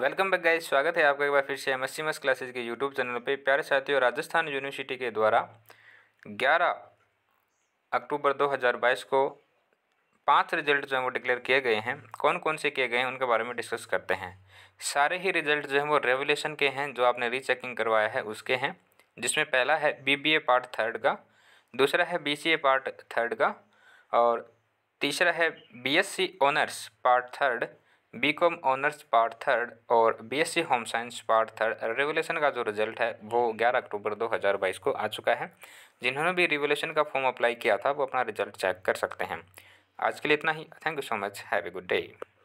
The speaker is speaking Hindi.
वेलकम बैक गाइस स्वागत है आपका एक बार फिर से एम एस क्लासेज के यूट्यूब चैनल पे प्यारे साथियों राजस्थान यूनिवर्सिटी के द्वारा 11 अक्टूबर 2022 को पांच रिजल्ट जो हैं वो डिक्लेयर किए गए हैं कौन कौन से किए गए हैं उनके बारे में डिस्कस करते हैं सारे ही रिजल्ट जो हैं वो रेवलेशन के हैं जो आपने रीचेकिंग करवाया है उसके हैं जिसमें पहला है बी पार्ट थर्ड का दूसरा है बी पार्ट थर्ड का और तीसरा है B honours part third B com honours part third और B S C home science part third revolution का जो रिजल्ट है वो 11 अक्टूबर 2022 को आ चुका है जिन्होंने भी रेवोल्यूशन का फॉर्म अप्लाई किया था वो अपना रिजल्ट चेक कर सकते हैं आज के लिए इतना ही thank you so much have a good day